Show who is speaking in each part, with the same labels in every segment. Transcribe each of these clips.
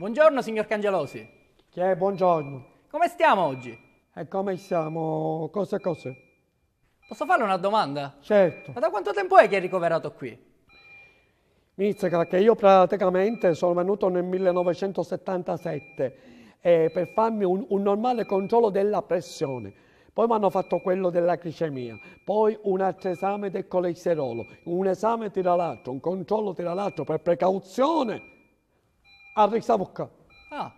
Speaker 1: Buongiorno signor Cangelosi. Che buongiorno. Come stiamo oggi? E come siamo? Cosa cose?
Speaker 2: Posso farle una domanda? Certo. Ma da quanto tempo è che è ricoverato qui?
Speaker 3: Mizzica, che io praticamente sono venuto nel 1977 eh, per farmi un, un normale controllo della pressione. Poi mi hanno fatto quello della glicemia, poi un altro esame del colesterolo, un esame tira l'altro, un controllo tira l'altro per precauzione a bocca.
Speaker 2: Ah.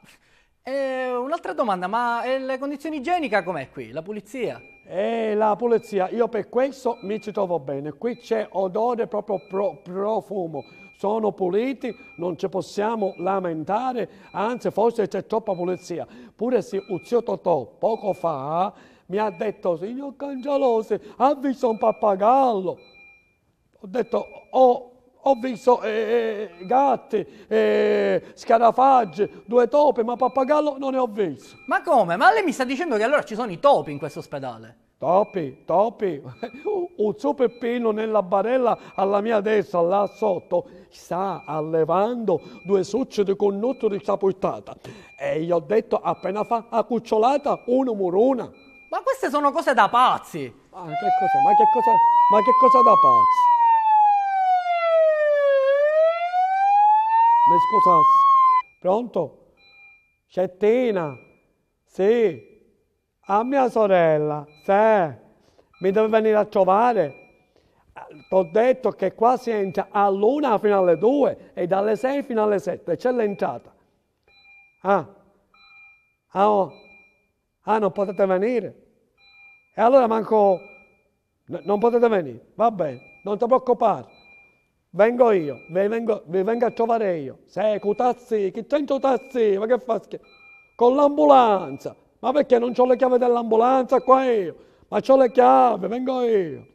Speaker 2: Eh, un'altra domanda, ma eh, la condizione igienica com'è qui? La pulizia?
Speaker 3: Eh, la pulizia, io per questo mi ci trovo bene. Qui c'è odore proprio pro, profumo. Sono puliti, non ci possiamo lamentare, anzi forse c'è troppa pulizia. Pure se Uzio Totò poco fa mi ha detto, signor Cangialose, ha visto un pappagallo? Ho detto, oh,
Speaker 1: ho visto eh, eh gatti, eh, scarafaggi, due topi, ma pappagallo non ne ho visto. Ma come? Ma lei mi sta dicendo che allora ci sono i topi in questo ospedale?
Speaker 3: Topi, topi, un suo peppino nella barella alla mia destra, là sotto, sta allevando due succe di connotto di portata. E gli ho detto appena fa a cucciolata uno murona.
Speaker 1: Ma queste sono cose da
Speaker 3: pazzi! Ma che cosa, ma che cosa, ma che cosa da pazzi? le scosasse. Pronto? Scettina? Sì. A mia sorella? Sì. Mi deve venire a trovare? T'ho detto che qua si entra all'una fino alle due e dalle sei fino alle sette. C'è l'entrata. Ah. Ah, oh. ah, non potete venire? E allora manco... non potete venire. Va bene, non ti preoccupare. Vengo io, vi vengo, vi vengo a trovare io. Seco, tazzi, che c'entro tazzi, ma che fa schifo? Con l'ambulanza. Ma perché non ho le chiavi dell'ambulanza qua io? Ma ho le chiavi, vengo io.